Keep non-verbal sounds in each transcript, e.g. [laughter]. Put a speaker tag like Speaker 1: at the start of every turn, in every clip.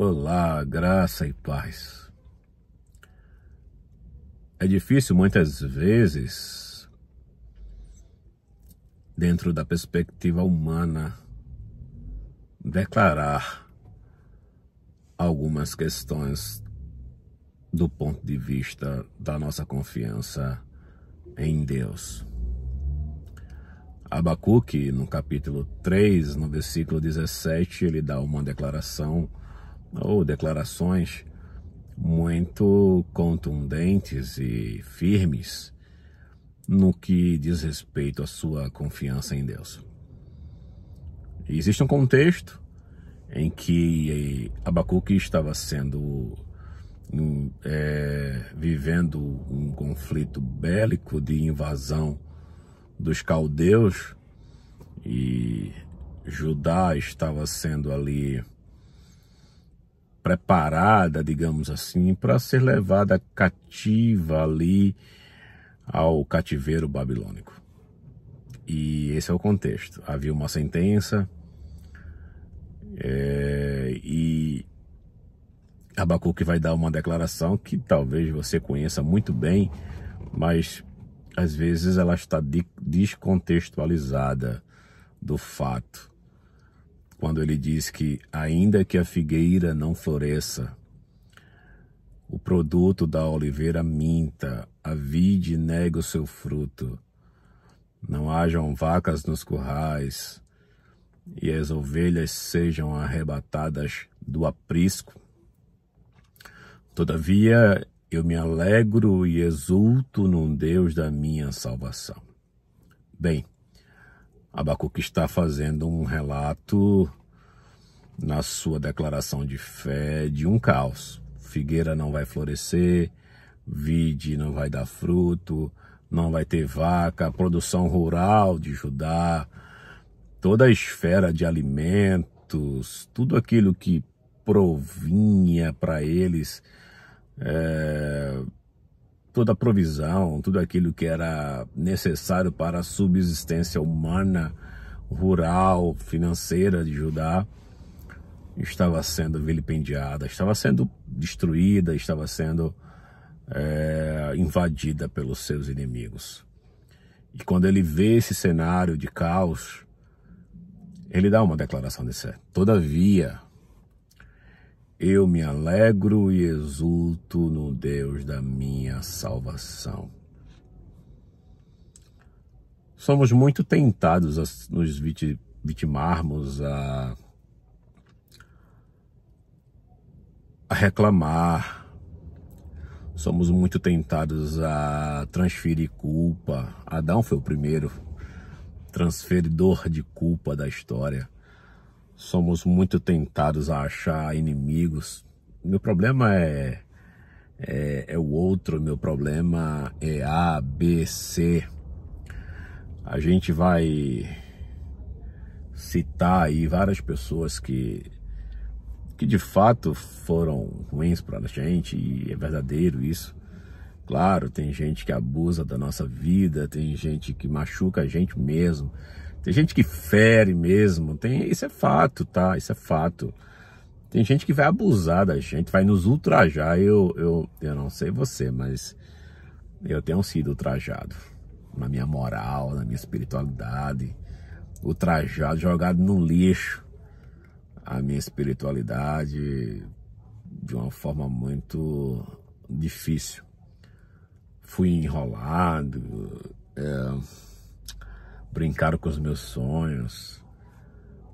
Speaker 1: Olá, graça e paz. É difícil muitas vezes, dentro da perspectiva humana, declarar algumas questões do ponto de vista da nossa confiança em Deus. Abacuque, no capítulo 3, no versículo 17, ele dá uma declaração ou declarações muito contundentes e firmes no que diz respeito à sua confiança em Deus. Existe um contexto em que Abacuque estava sendo hum, é, vivendo um conflito bélico de invasão dos caldeus e Judá estava sendo ali preparada, digamos assim, para ser levada cativa ali ao cativeiro babilônico. E esse é o contexto. Havia uma sentença é, e Abacuque vai dar uma declaração que talvez você conheça muito bem, mas às vezes ela está descontextualizada do fato quando ele diz que, ainda que a figueira não floresça, o produto da oliveira minta, a vide nega o seu fruto, não hajam vacas nos currais, e as ovelhas sejam arrebatadas do aprisco. Todavia, eu me alegro e exulto num Deus da minha salvação. Bem, Abacuque está fazendo um relato na sua declaração de fé de um caos. Figueira não vai florescer, vide não vai dar fruto, não vai ter vaca, produção rural de Judá, toda a esfera de alimentos, tudo aquilo que provinha para eles é, toda a provisão, tudo aquilo que era necessário para a subsistência humana, rural, financeira de Judá, estava sendo vilipendiada, estava sendo destruída, estava sendo é, invadida pelos seus inimigos. E quando ele vê esse cenário de caos, ele dá uma declaração de certo. Todavia, eu me alegro e exulto no Deus da minha salvação. Somos muito tentados a nos vitimarmos, a, a reclamar. Somos muito tentados a transferir culpa. Adão foi o primeiro transferidor de culpa da história somos muito tentados a achar inimigos. Meu problema é, é, é, o outro, meu problema é A, B, C. A gente vai citar aí várias pessoas que, que de fato foram ruins para a gente, e é verdadeiro isso. Claro, tem gente que abusa da nossa vida, tem gente que machuca a gente mesmo, tem gente que fere mesmo, tem isso é fato, tá? Isso é fato. Tem gente que vai abusar da gente, vai nos ultrajar. Eu, eu, eu não sei você, mas eu tenho sido ultrajado na minha moral, na minha espiritualidade, ultrajado, jogado no lixo a minha espiritualidade de uma forma muito difícil fui enrolado, é, brincaram com os meus sonhos,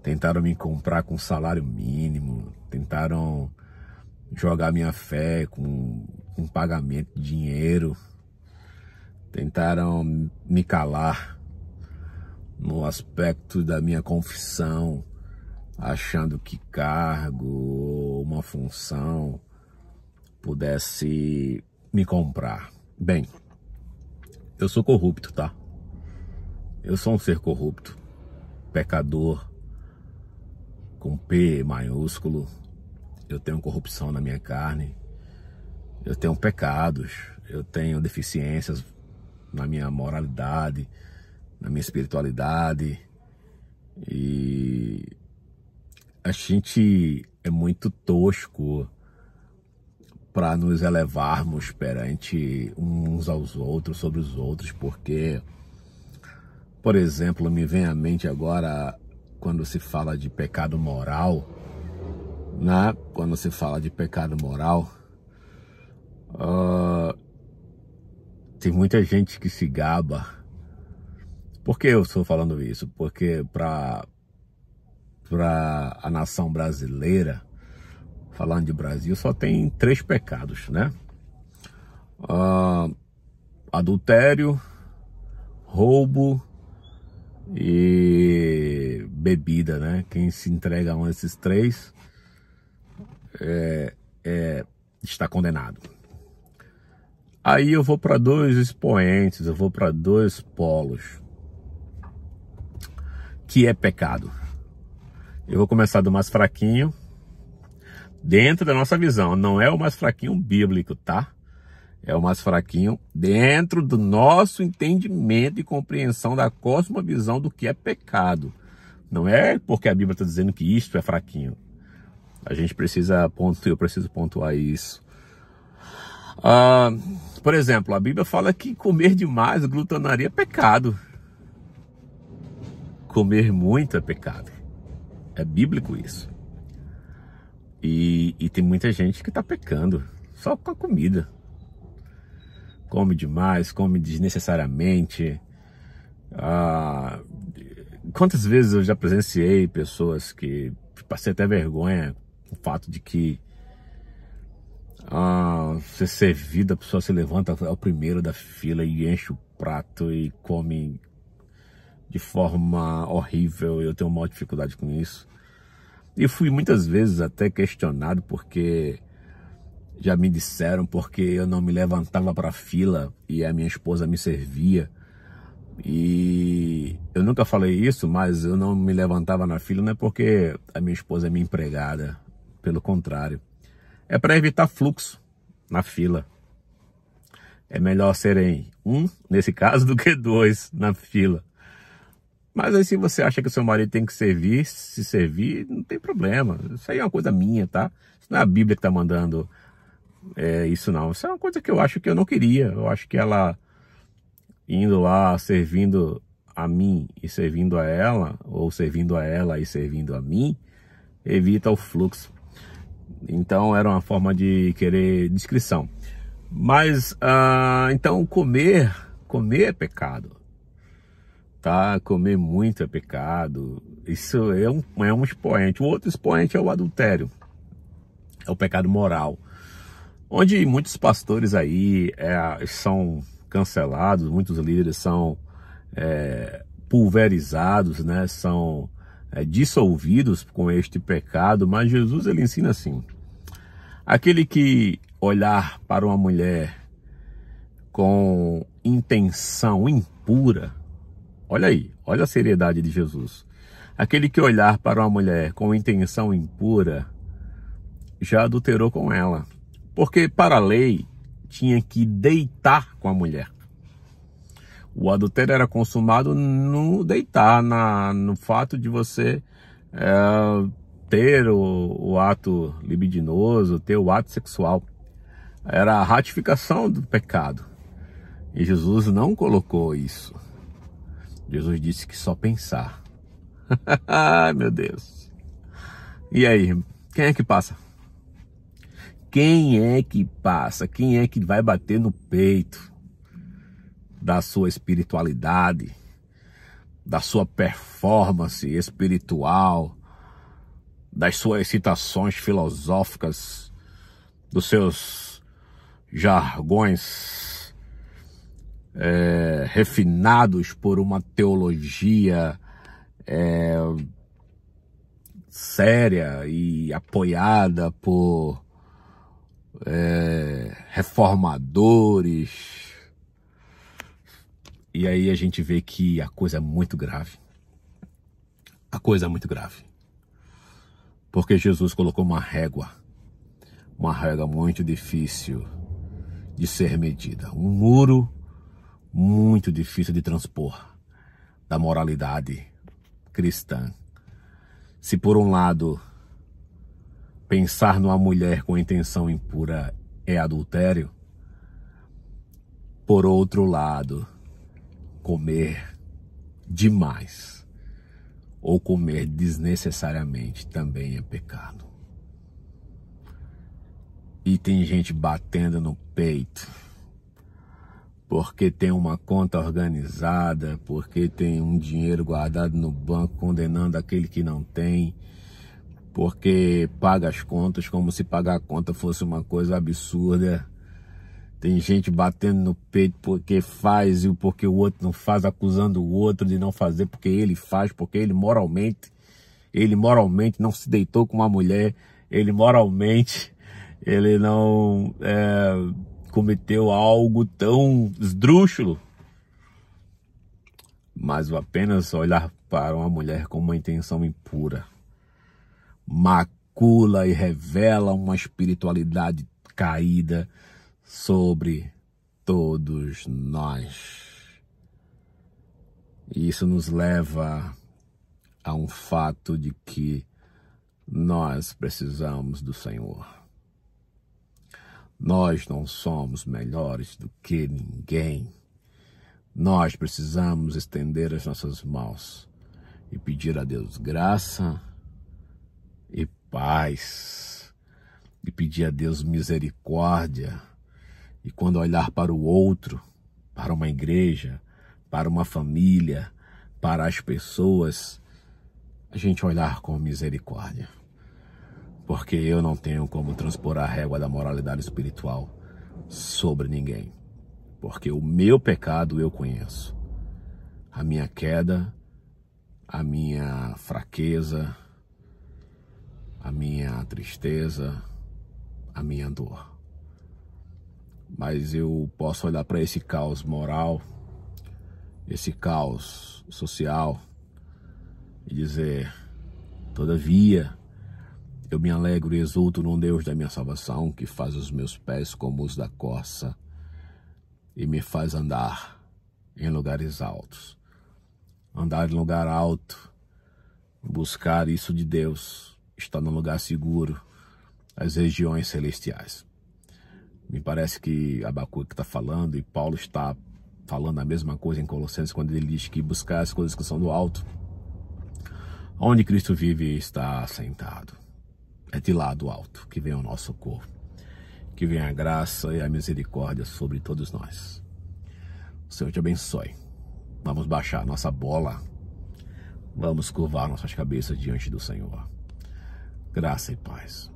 Speaker 1: tentaram me comprar com salário mínimo, tentaram jogar minha fé com, com pagamento de dinheiro, tentaram me calar no aspecto da minha confissão, achando que cargo ou uma função pudesse me comprar. Bem, eu sou corrupto, tá? Eu sou um ser corrupto, pecador, com P maiúsculo. Eu tenho corrupção na minha carne, eu tenho pecados, eu tenho deficiências na minha moralidade, na minha espiritualidade. E a gente é muito tosco para nos elevarmos perante uns aos outros, sobre os outros, porque, por exemplo, me vem à mente agora quando se fala de pecado moral, né? quando se fala de pecado moral, uh, tem muita gente que se gaba. Por que eu estou falando isso? Porque para a nação brasileira, falando de Brasil, só tem três pecados, né? Ah, adultério, roubo e bebida, né? Quem se entrega a um desses três é, é, está condenado. Aí eu vou para dois expoentes, eu vou para dois polos, que é pecado. Eu vou começar do mais fraquinho, dentro da nossa visão. Não é o mais fraquinho bíblico, tá? É o mais fraquinho dentro do nosso entendimento e compreensão da cosmovisão do que é pecado. Não é porque a Bíblia está dizendo que isto é fraquinho. A gente precisa pontuar, eu preciso pontuar isso. Ah, por exemplo, a Bíblia fala que comer demais glutonaria é pecado. Comer muito é pecado. É bíblico isso. E e, tem muita gente que tá pecando só com a comida. Come demais, come desnecessariamente. Ah, quantas vezes eu já presenciei pessoas que passei até vergonha o fato de que ah, ser servida, a pessoa se levanta ao é primeiro da fila e enche o prato e come de forma horrível. Eu tenho uma dificuldade com isso. E fui muitas vezes até questionado porque já me disseram porque eu não me levantava para fila e a minha esposa me servia. E eu nunca falei isso, mas eu não me levantava na fila não é porque a minha esposa é minha empregada, pelo contrário. É para evitar fluxo na fila. É melhor serem um, nesse caso, [laughs] do que dois na fila. Mas aí se você acha que o seu marido tem que servir, se servir, não tem problema. Isso aí é uma coisa minha, tá? Isso não é a Bíblia que tá mandando é, isso não. Isso é uma coisa que eu acho que eu não queria. Eu acho que ela indo lá, servindo a mim e servindo a ela, ou servindo a ela e servindo a mim, evita o fluxo. Então era uma forma de querer discrição. Mas ah, então comer, comer é pecado. Comer muito é pecado. Isso é um, é um expoente. O outro expoente é o adultério. É o pecado moral. Onde muitos pastores aí é, são cancelados, muitos líderes são é, pulverizados, né? São é, dissolvidos com este pecado. Mas Jesus ele ensina assim: aquele que olhar para uma mulher com intenção impura Olha aí, olha a seriedade de Jesus. Aquele que olhar para uma mulher com intenção impura já adulterou com ela. Porque, para a lei, tinha que deitar com a mulher. O adultério era consumado no deitar, na, no fato de você é, ter o, o ato libidinoso, ter o ato sexual. Era a ratificação do pecado. E Jesus não colocou isso. Jesus disse que só pensar. [laughs] Ai, meu Deus. E aí, quem é que passa? Quem é que passa? Quem é que vai bater no peito da sua espiritualidade, da sua performance espiritual, das suas citações filosóficas, dos seus jargões é, refinados por uma teologia é, séria e apoiada por é, reformadores. E aí a gente vê que a coisa é muito grave. A coisa é muito grave. Porque Jesus colocou uma régua, uma régua muito difícil de ser medida. Um muro muito difícil de transpor da moralidade cristã. Se por um lado pensar numa mulher com intenção impura é adultério, por outro lado, comer demais ou comer desnecessariamente também é pecado. E tem gente batendo no peito porque tem uma conta organizada, porque tem um dinheiro guardado no banco condenando aquele que não tem, porque paga as contas como se pagar a conta fosse uma coisa absurda. Tem gente batendo no peito porque faz e porque o outro não faz, acusando o outro de não fazer porque ele faz, porque ele moralmente, ele moralmente não se deitou com uma mulher, ele moralmente, ele não é, cometeu algo tão esdrúxulo. Mas o apenas olhar para uma mulher com uma intenção impura macula e revela uma espiritualidade caída sobre todos nós. E isso nos leva a um fato de que nós precisamos do Senhor. Nós não somos melhores do que ninguém. Nós precisamos estender as nossas mãos e pedir a Deus graça e paz, e pedir a Deus misericórdia. E quando olhar para o outro, para uma igreja, para uma família, para as pessoas, a gente olhar com misericórdia porque eu não tenho como transpor a régua da moralidade espiritual sobre ninguém, porque o meu pecado eu conheço, a minha queda, a minha fraqueza, a minha tristeza, a minha dor. Mas eu posso olhar para esse caos moral, esse caos social e dizer, todavia, eu me alegro e exulto num Deus da minha salvação, que faz os meus pés como os da corça e me faz andar em lugares altos. Andar em lugar alto, buscar isso de Deus, estar num lugar seguro, as regiões celestiais. Me parece que Abacuque está falando e Paulo está falando a mesma coisa em Colossenses quando ele diz que buscar as coisas que são do alto, onde Cristo vive e está sentado é de lá do alto que vem o nosso corpo. Que vem a graça e a misericórdia sobre todos nós. O Senhor te abençoe. Vamos baixar nossa bola. Vamos curvar nossas cabeças diante do Senhor. Graça e paz.